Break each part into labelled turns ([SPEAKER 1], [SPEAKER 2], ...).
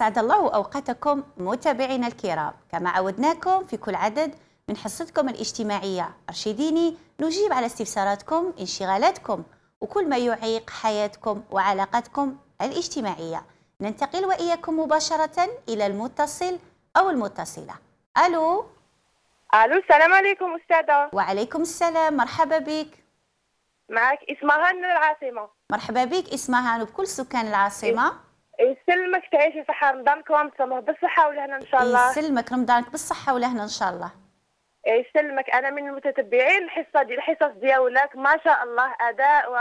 [SPEAKER 1] سعد الله أوقاتكم متابعينا الكرام كما عودناكم في كل عدد من حصتكم الاجتماعية أرشديني نجيب على استفساراتكم انشغالاتكم وكل ما يعيق حياتكم وعلاقاتكم الاجتماعية ننتقل وإياكم مباشرة إلى المتصل أو المتصلة ألو ألو السلام عليكم أستاذة وعليكم السلام مرحبا بك معك اسمها من العاصمة مرحبا بك اسمها وبكل سكان العاصمة إيه. يسلمك تعيشي صحة رمضانك ومصومه بالصحة والهنا إن شاء الله يسلمك رمضانك بالصحة والهنا إن شاء الله إيه، يسلمك أنا من المتتبعين الحصة دي الحصص ديالك ما شاء الله أداء و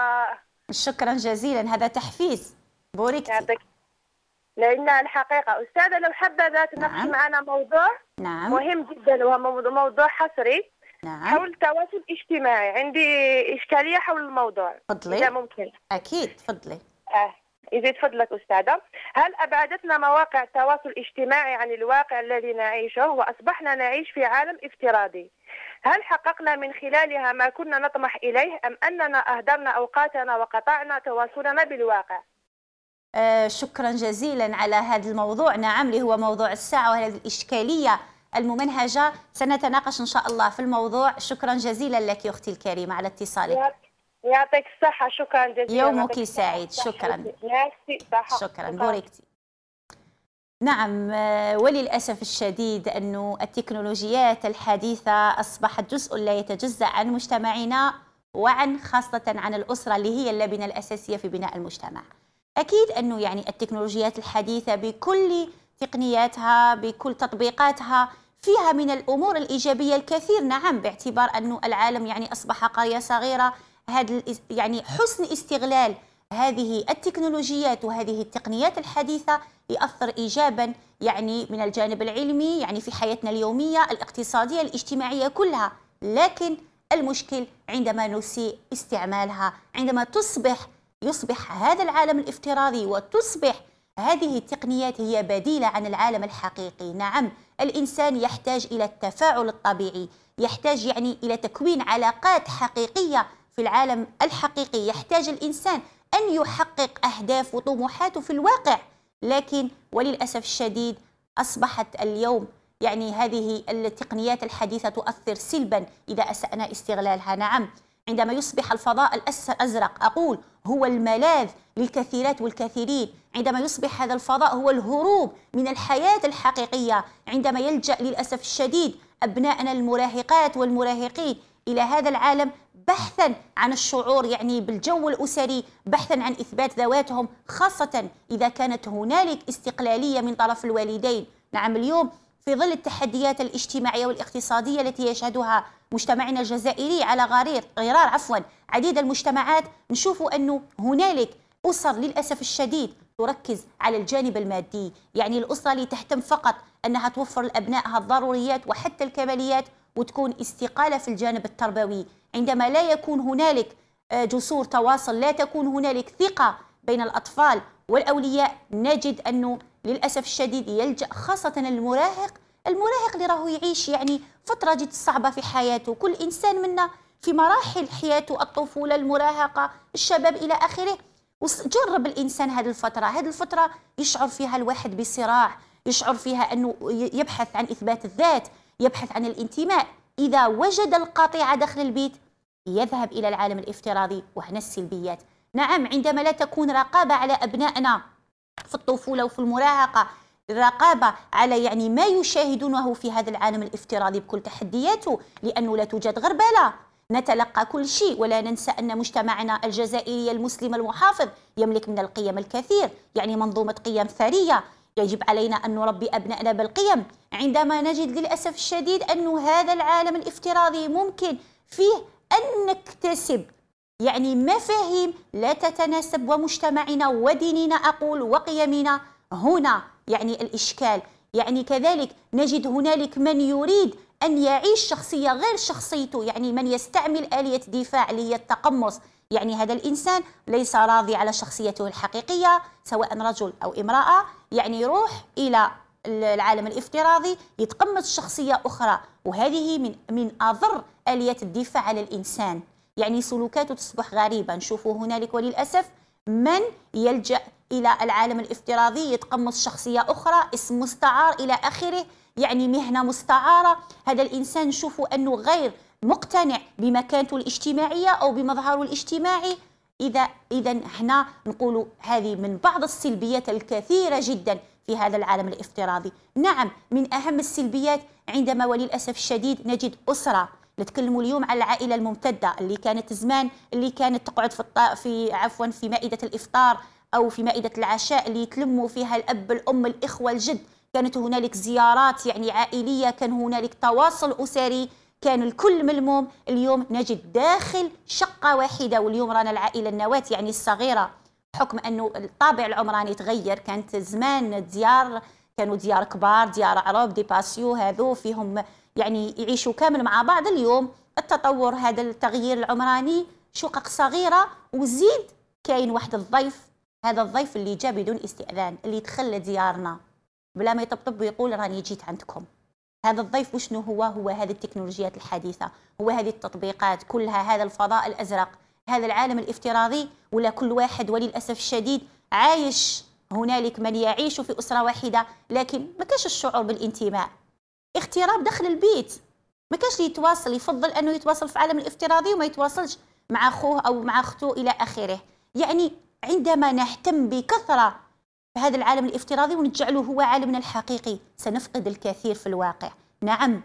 [SPEAKER 1] شكرا جزيلا هذا تحفيز بوريك يعطيك لأن الحقيقة أستاذة لو حبذا تناقش نعم. معنا موضوع نعم. مهم جدا وهو موضوع حصري نعم. حول التواصل الاجتماعي عندي إشكالية حول الموضوع تفضلي إذا ممكن أكيد تفضلي آه. يزيد فضلك استاذه هل ابعدتنا مواقع التواصل الاجتماعي عن الواقع الذي نعيشه واصبحنا نعيش في عالم افتراضي هل حققنا من خلالها ما كنا نطمح اليه ام اننا اهدرنا اوقاتنا وقطعنا تواصلنا بالواقع آه شكرا جزيلا على هذا الموضوع نعم اللي هو موضوع الساعه وهذه الاشكاليه الممنهجه سنتناقش ان شاء الله في الموضوع شكرا جزيلا لك اختي الكريمه على اتصالك يعطيك الصحة شكرا جزيلا يومك سعيد شكرا شكرا بوريكتي نعم آه، وللأسف الشديد أن التكنولوجيات الحديثة أصبحت جزء لا يتجزأ عن مجتمعنا وعن خاصة عن الأسرة اللي هي اللبنة الأساسية في بناء المجتمع أكيد أنه يعني التكنولوجيات الحديثة بكل تقنياتها بكل تطبيقاتها فيها من الأمور الإيجابية الكثير نعم باعتبار أنه العالم يعني أصبح قرية صغيرة هذا يعني حسن استغلال هذه التكنولوجيات وهذه التقنيات الحديثة يأثر إيجابا يعني من الجانب العلمي يعني في حياتنا اليومية الاقتصادية الاجتماعية كلها لكن المشكل عندما نسيء استعمالها عندما تصبح يصبح هذا العالم الافتراضي وتصبح هذه التقنيات هي بديلة عن العالم الحقيقي نعم الإنسان يحتاج إلى التفاعل الطبيعي يحتاج يعني إلى تكوين علاقات حقيقية في العالم الحقيقي يحتاج الإنسان أن يحقق أهداف وطموحاته في الواقع لكن وللأسف الشديد أصبحت اليوم يعني هذه التقنيات الحديثة تؤثر سلبا إذا أسأنا استغلالها نعم عندما يصبح الفضاء الأزرق أقول هو الملاذ للكثيرات والكثيرين عندما يصبح هذا الفضاء هو الهروب من الحياة الحقيقية عندما يلجأ للأسف الشديد أبناءنا المراهقات والمراهقين إلى هذا العالم بحثا عن الشعور يعني بالجو الأسري بحثا عن إثبات ذواتهم خاصة إذا كانت هنالك استقلالية من طرف الوالدين نعم اليوم في ظل التحديات الاجتماعية والاقتصادية التي يشهدها مجتمعنا الجزائري على غرير غرار عفوا عديد المجتمعات نشوف أنه هنالك أسر للأسف الشديد تركز على الجانب المادي يعني الأسرة اللي تهتم فقط أنها توفر لأبنائها الضروريات وحتى الكماليات وتكون استقالة في الجانب التربوي عندما لا يكون هنالك آه، جسور تواصل لا تكون هنالك ثقة بين الأطفال والأولياء نجد أنه للأسف الشديد يلجأ خاصة المراهق المراهق اللي راهو يعيش يعني فترة جد صعبة في حياته كل إنسان منا في مراحل حياته الطفولة المراهقة الشباب إلى آخره جرب الإنسان هذه الفترة هذه الفترة يشعر فيها الواحد بصراع يشعر فيها أنه يبحث عن إثبات الذات يبحث عن الانتماء إذا وجد القاطعة داخل البيت يذهب إلى العالم الافتراضي وهنا السلبيات نعم عندما لا تكون رقابة على أبنائنا في الطفولة وفي المراهقة رقابة على يعني ما يشاهدونه في هذا العالم الافتراضي بكل تحدياته لأنه لا توجد غربلة نتلقى كل شيء ولا ننسى أن مجتمعنا الجزائري المسلم المحافظ يملك من القيم الكثير يعني منظومة قيم ثرية يجب علينا أن نربي أبنائنا بالقيم عندما نجد للأسف الشديد أن هذا العالم الافتراضي ممكن فيه أن نكتسب يعني مفاهيم لا تتناسب ومجتمعنا وديننا أقول وقيمنا هنا يعني الإشكال يعني كذلك نجد هنالك من يريد أن يعيش شخصية غير شخصيته يعني من يستعمل آلية دفاع اللي هي التقمص يعني هذا الإنسان ليس راضي على شخصيته الحقيقية سواء رجل أو امرأة يعني يروح إلى العالم الافتراضي يتقمص شخصية أخرى وهذه من من أضر آليات الدفاع على الإنسان يعني سلوكاته تصبح غريبة نشوفه هنالك وللأسف من يلجأ إلى العالم الافتراضي يتقمص شخصية أخرى اسم مستعار إلى آخره يعني مهنة مستعارة هذا الإنسان نشوفوا أنه غير مقتنع بمكانته الاجتماعية أو بمظهره الاجتماعي إذا إذا هنا نقول هذه من بعض السلبيات الكثيرة جدا في هذا العالم الافتراضي نعم من أهم السلبيات عندما وللأسف الشديد نجد أسرة نتكلم اليوم على العائله الممتده اللي كانت زمان اللي كانت تقعد في الط... في عفوا في مائده الافطار او في مائده العشاء اللي يتلموا فيها الاب الام الاخوه الجد كانت هنالك زيارات يعني عائلية كان هنالك تواصل أسري كان الكل ملموم اليوم نجد داخل شقة واحدة واليوم رانا العائلة النواة يعني الصغيرة بحكم أنه الطابع العمراني تغير كانت زمان ديار كانوا ديار كبار ديار عرب دي باسيو هذو فيهم يعني يعيشوا كامل مع بعض اليوم التطور هذا التغيير العمراني شقق صغيرة وزيد كاين واحد الضيف هذا الضيف اللي جاء بدون استئذان اللي دخل ديارنا بلا ما يطبطب ويقول راني جيت عندكم هذا الضيف وشنو هو هو هذه التكنولوجيات الحديثة هو هذه التطبيقات كلها هذا الفضاء الأزرق هذا العالم الافتراضي ولا كل واحد وللأسف الشديد عايش هنالك من يعيش في أسرة واحدة لكن ما كاش الشعور بالانتماء اغتراب دخل البيت ما كاش يتواصل يفضل أنه يتواصل في عالم الافتراضي وما يتواصلش مع أخوه أو مع أخته إلى آخره يعني عندما نهتم بكثرة هذا العالم الافتراضي ونجعله هو عالمنا الحقيقي سنفقد الكثير في الواقع نعم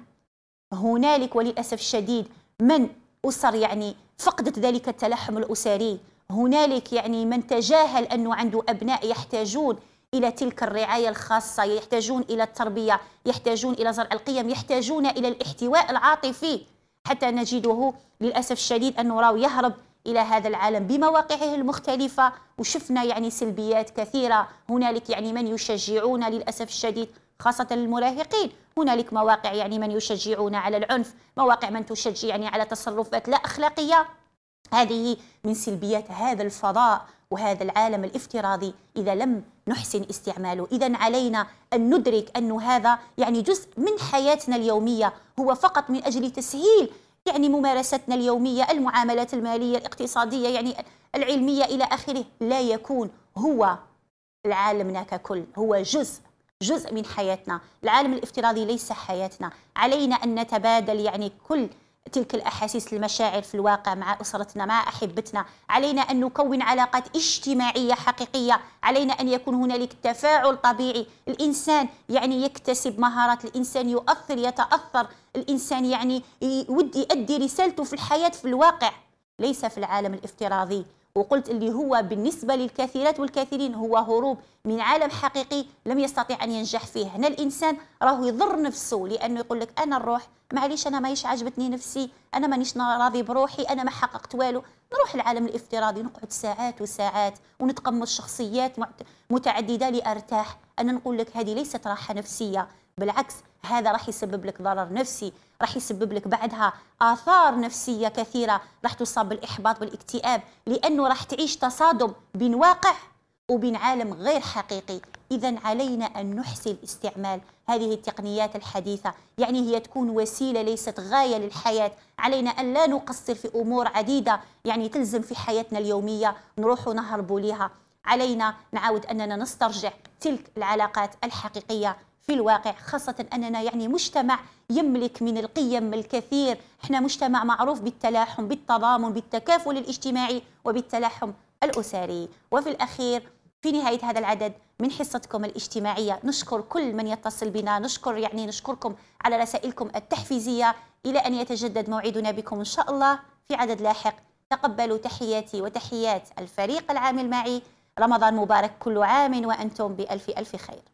[SPEAKER 1] هنالك وللأسف الشديد من أسر يعني فقدت ذلك التلحم الأسري هنالك يعني من تجاهل أنه عنده أبناء يحتاجون إلى تلك الرعاية الخاصة يحتاجون إلى التربية يحتاجون إلى زرع القيم يحتاجون إلى الاحتواء العاطفي حتى نجده للأسف الشديد أنه راه يهرب الى هذا العالم بمواقعه المختلفه وشفنا يعني سلبيات كثيره هنالك يعني من يشجعون للاسف الشديد خاصة المراهقين هنالك مواقع يعني من يشجعون على العنف مواقع من تشجع يعني على تصرفات لا أخلاقية هذه من سلبيات هذا الفضاء وهذا العالم الافتراضي إذا لم نحسن استعماله إذا علينا أن ندرك أن هذا يعني جزء من حياتنا اليومية هو فقط من أجل تسهيل يعني ممارستنا اليومية المعاملات المالية الاقتصادية يعني العلمية إلى آخره لا يكون هو العالمنا ككل هو جزء جزء من حياتنا العالم الافتراضي ليس حياتنا علينا أن نتبادل يعني كل تلك الأحاسيس المشاعر في الواقع مع أسرتنا مع أحبتنا علينا أن نكون علاقات اجتماعية حقيقية علينا أن يكون هنالك تفاعل طبيعي الإنسان يعني يكتسب مهارات الإنسان يؤثر يتأثر الإنسان يعني يؤدي رسالته في الحياة في الواقع ليس في العالم الافتراضي وقلت اللي هو بالنسبة للكثيرات والكثيرين هو هروب من عالم حقيقي لم يستطيع أن ينجح فيه هنا الإنسان راهو يضر نفسه لأنه يقول لك أنا نروح معليش أنا يش عجبتني نفسي أنا مانيش راضي بروحي أنا ما حققت والو نروح العالم الافتراضي نقعد ساعات وساعات ونتقمص شخصيات متعددة لأرتاح أنا نقول لك هذه ليست راحة نفسية بالعكس هذا راح يسبب لك ضرر نفسي راح يسبب لك بعدها آثار نفسية كثيرة راح تصاب بالإحباط والاكتئاب لأنه راح تعيش تصادم بين واقع وبين عالم غير حقيقي إذا علينا أن نحسن استعمال هذه التقنيات الحديثة يعني هي تكون وسيلة ليست غاية للحياة علينا أن لا نقصر في أمور عديدة يعني تلزم في حياتنا اليومية نروح نهربوا لها علينا نعاود أننا نسترجع تلك العلاقات الحقيقية في الواقع خاصة أننا يعني مجتمع يملك من القيم الكثير احنا مجتمع معروف بالتلاحم بالتضامن بالتكافل الاجتماعي وبالتلاحم الأسري وفي الأخير في نهاية هذا العدد من حصتكم الاجتماعية نشكر كل من يتصل بنا نشكر يعني نشكركم على رسائلكم التحفيزية إلى أن يتجدد موعدنا بكم إن شاء الله في عدد لاحق تقبلوا تحياتي وتحيات الفريق العامل معي رمضان مبارك كل عام وأنتم بألف ألف خير